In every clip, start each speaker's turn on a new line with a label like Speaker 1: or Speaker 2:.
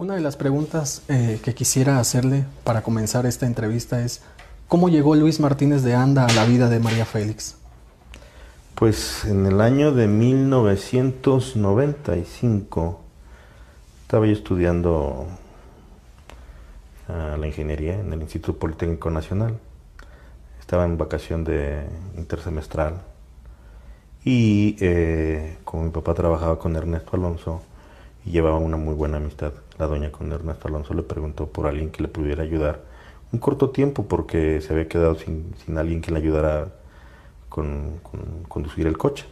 Speaker 1: Una de las preguntas eh, que quisiera hacerle para comenzar esta entrevista es, ¿cómo llegó Luis Martínez de Anda a la vida de María Félix?
Speaker 2: Pues en el año de 1995 estaba yo estudiando ah, la ingeniería en el Instituto Politécnico Nacional. Estaba en vacación de intersemestral y eh, como mi papá trabajaba con Ernesto Alonso, y llevaba una muy buena amistad. La doña con Ernesto Alonso le preguntó por alguien que le pudiera ayudar un corto tiempo porque se había quedado sin, alguien que le ayudara con, conducir el coche.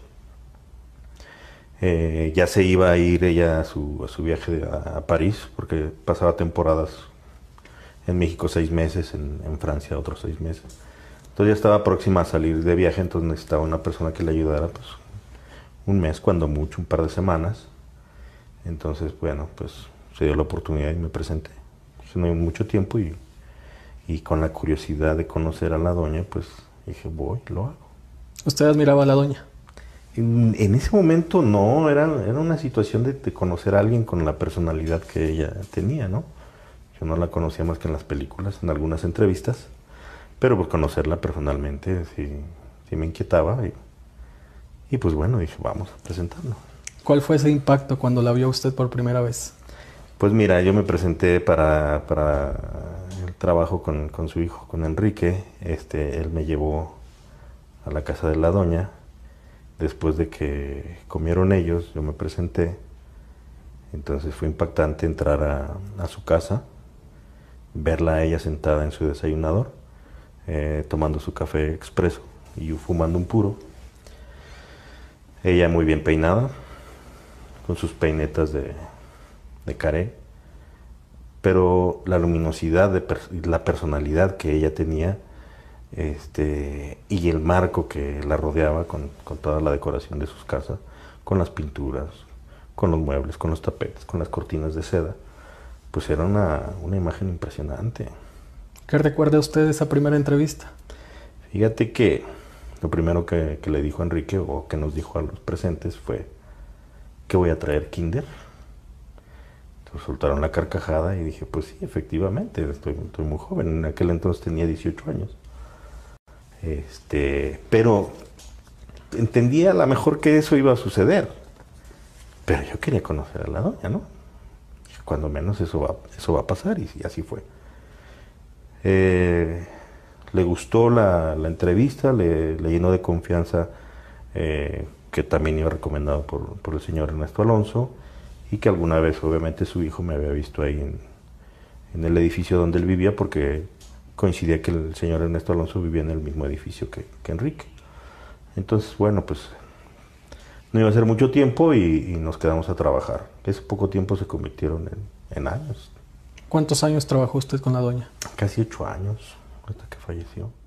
Speaker 2: Eh, ya se iba a ir ella a su, a su viaje a, París porque pasaba temporadas en México seis meses, en, Francia otros seis meses. Entonces ya estaba próxima a salir de viaje, entonces necesitaba una persona que le ayudara pues, un mes, cuando mucho, un par de semanas entonces, bueno, pues se dio la oportunidad y me presenté. Pues, no hay mucho tiempo y, y, con la curiosidad de conocer a la doña, pues dije, voy, lo hago.
Speaker 1: ¿Usted admiraba a la doña?
Speaker 2: En, ese momento no, era, era una situación de, conocer a alguien con la personalidad que ella tenía, ¿no? Yo no la conocía más que en las películas, en algunas entrevistas, pero por pues, conocerla personalmente sí, me inquietaba y, y pues bueno, dije, vamos a presentarlo.
Speaker 1: ¿Cuál fue ese impacto cuando la vio usted por primera vez?
Speaker 2: Pues mira, yo me presenté para, el trabajo con, su hijo, con Enrique. Este, él me llevó a la casa de la doña. Después de que comieron ellos, yo me presenté. Entonces fue impactante entrar a, su casa, verla a ella sentada en su desayunador, eh, tomando su café expreso y fumando un puro. Ella muy bien peinada, con sus peinetas de, de caré, pero la luminosidad de la personalidad que ella tenía este, y el marco que la rodeaba con, toda la decoración de sus casas, con las pinturas, con los muebles, con los tapetes, con las cortinas de seda, pues era una, imagen impresionante.
Speaker 1: ¿Qué recuerda usted esa
Speaker 2: primera entrevista? Fíjate que lo primero que, que, le dijo Enrique o que nos dijo a los presentes fue, ¿qué voy a traer? ¿Kinder? Entonces soltaron la carcajada y dije, pues sí, efectivamente, estoy, muy joven. En aquel entonces tenía 18 años. Este, pero entendía a lo mejor que eso iba a suceder. Pero yo quería conocer a la doña, ¿no? Cuando menos eso va, eso va a pasar y, así fue. Eh, le gustó la, entrevista, le, llenó de confianza eh, que también iba recomendado por, el señor Ernesto Alonso y que alguna vez obviamente su hijo me había visto ahí en, el edificio donde él vivía porque coincidía que el señor Ernesto Alonso vivía en el mismo edificio que, Enrique. Entonces, bueno, pues no iba a ser mucho tiempo y, nos quedamos a trabajar. Ese poco tiempo se convirtieron en años.
Speaker 1: ¿Cuántos años trabajó usted con la doña? Casi ocho años,
Speaker 2: hasta que falleció.